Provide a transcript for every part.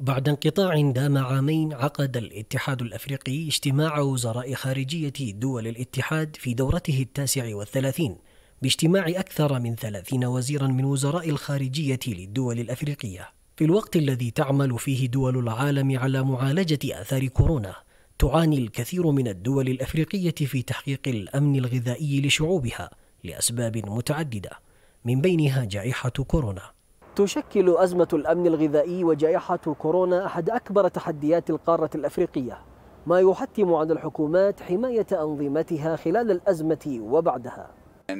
بعد انقطاع دام عامين عقد الاتحاد الأفريقي اجتماع وزراء خارجية دول الاتحاد في دورته التاسع والثلاثين باجتماع أكثر من ثلاثين وزيرا من وزراء الخارجية للدول الأفريقية في الوقت الذي تعمل فيه دول العالم على معالجة آثار كورونا تعاني الكثير من الدول الأفريقية في تحقيق الأمن الغذائي لشعوبها لأسباب متعددة من بينها جائحة كورونا تشكل أزمة الأمن الغذائي وجائحة كورونا أحد أكبر تحديات القارة الأفريقية ما يحتم على الحكومات حماية أنظمتها خلال الأزمة وبعدها uh, uh,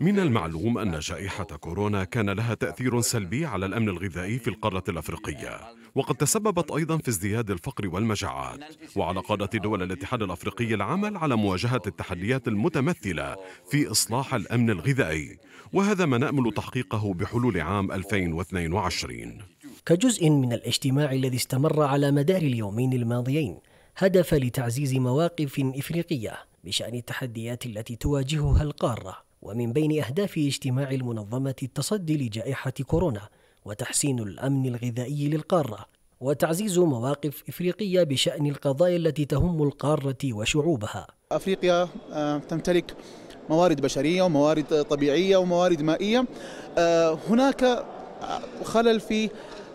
من المعلوم أن جائحة كورونا كان لها تأثير سلبي على الأمن الغذائي في القارة الأفريقية وقد تسببت أيضا في ازدياد الفقر والمجاعات وعلى قادة دول الاتحاد الأفريقي العمل على مواجهة التحديات المتمثلة في إصلاح الأمن الغذائي وهذا ما نأمل تحقيقه بحلول عام 2022 كجزء من الاجتماع الذي استمر على مدار اليومين الماضيين هدف لتعزيز مواقف إفريقية بشأن التحديات التي تواجهها القارة ومن بين أهداف اجتماع المنظمة التصدي لجائحة كورونا وتحسين الأمن الغذائي للقارة وتعزيز مواقف إفريقية بشأن القضايا التي تهم القارة وشعوبها أفريقيا آه، تمتلك موارد بشرية وموارد طبيعية وموارد مائية آه، هناك آه، خلل في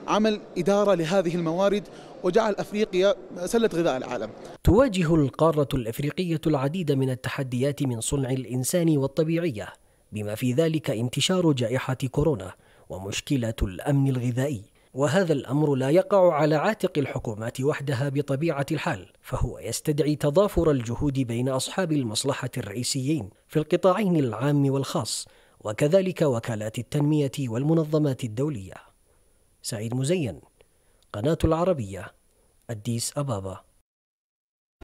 عمل إدارة لهذه الموارد وجعل أفريقيا سلة غذاء العالم تواجه القارة الأفريقية العديد من التحديات من صنع الإنسان والطبيعية بما في ذلك انتشار جائحة كورونا ومشكلة الأمن الغذائي وهذا الامر لا يقع على عاتق الحكومات وحدها بطبيعه الحال فهو يستدعي تضافر الجهود بين اصحاب المصلحه الرئيسيين في القطاعين العام والخاص وكذلك وكالات التنميه والمنظمات الدوليه سعيد مزين قناه العربيه اديس ابابا